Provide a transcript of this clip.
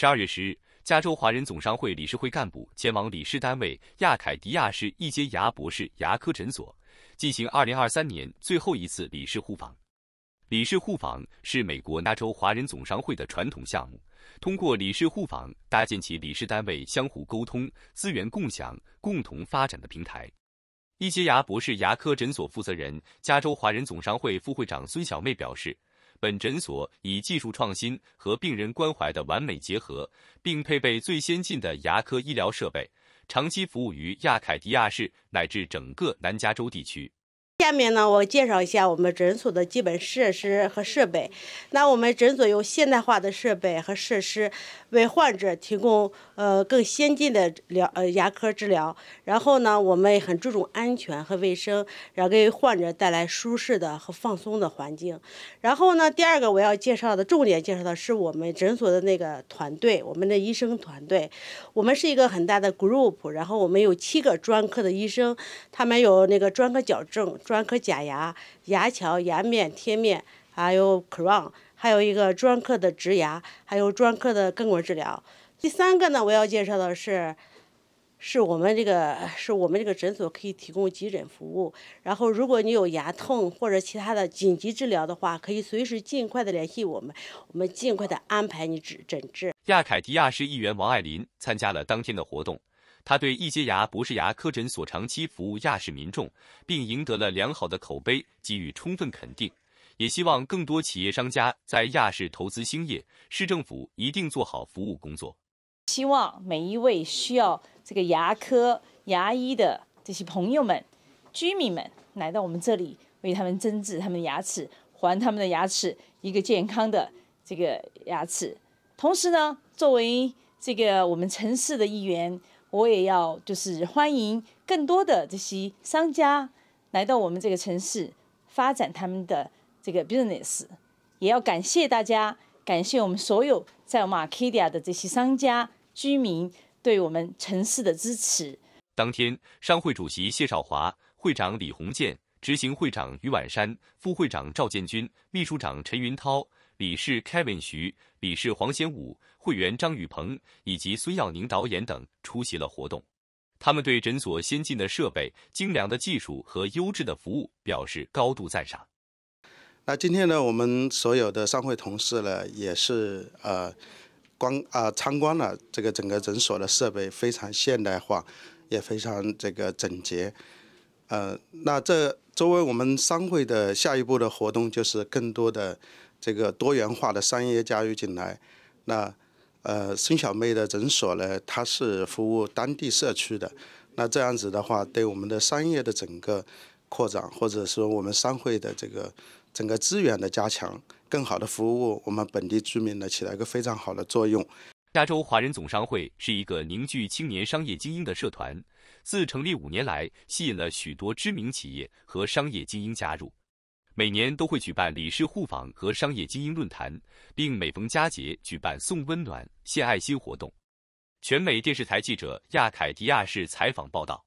十二月十日，加州华人总商会理事会干部前往理事单位亚凯迪亚市易阶牙博士牙科诊所进行二零二三年最后一次理事互访。理事互访是美国加州华人总商会的传统项目，通过理事互访搭建起理事单位相互沟通、资源共享、共同发展的平台。易阶牙博士牙科诊所负责人、加州华人总商会副会长孙小妹表示。本诊所以技术创新和病人关怀的完美结合，并配备最先进的牙科医疗设备，长期服务于亚凯迪亚市乃至整个南加州地区。下面呢，我介绍一下我们诊所的基本设施和设备。那我们诊所有现代化的设备和设施，为患者提供呃更先进的疗呃牙科治疗。然后呢，我们很注重安全和卫生，然后给患者带来舒适的和放松的环境。然后呢，第二个我要介绍的重点介绍的是我们诊所的那个团队，我们的医生团队。我们是一个很大的 group，然后我们有七个专科的医生，他们有那个专科矫正。专科假牙、牙桥、牙面贴面，还有 crown，还有一个专科的植牙，还有专科的根管治疗。第三个呢，我要介绍的是，是我们这个是我们这个诊所可以提供急诊服务。然后，如果你有牙痛或者其他的紧急治疗的话，可以随时尽快的联系我们，我们尽快的安排你治诊治。亚凯迪亚市议员王爱林参加了当天的活动。他对易洁牙博士牙科诊所长期服务亚市民众，并赢得了良好的口碑，给予充分肯定。也希望更多企业商家在亚市投资兴业，市政府一定做好服务工作。希望每一位需要这个牙科牙医的这些朋友们、居民们，来到我们这里，为他们诊治他们的牙齿，还他们的牙齿一个健康的这个牙齿。同时呢，作为这个我们城市的一员。我也要就是欢迎更多的这些商家来到我们这个城市发展他们的这个 business，也要感谢大家，感谢我们所有在马卡迪亚的这些商家、居民对我们城市的支持。当天，商会主席谢少华、会长李洪建、执行会长于婉山、副会长赵建军、秘书长陈云涛。李氏 Kevin 徐、李氏黄贤武、会员张宇鹏以及孙耀宁导演等出席了活动。他们对诊所先进的设备、精良的技术和优质的服务表示高度赞赏。那今天呢，我们所有的商会同事呢，也是呃，观啊参观了这个整个诊所的设备，非常现代化，也非常这个整洁。呃，那这作为我们商会的下一步的活动，就是更多的。这个多元化的商业加入进来，那，呃，孙小妹的诊所呢，它是服务当地社区的，那这样子的话，对我们的商业的整个扩展，或者说我们商会的这个整个资源的加强，更好的服务我们本地居民呢，起到一个非常好的作用。加州华人总商会是一个凝聚青年商业精英的社团，自成立五年来，吸引了许多知名企业和商业精英加入。每年都会举办理事互访和商业精英论坛，并每逢佳节举办送温暖、献爱心活动。全美电视台记者亚凯迪亚市采访报道。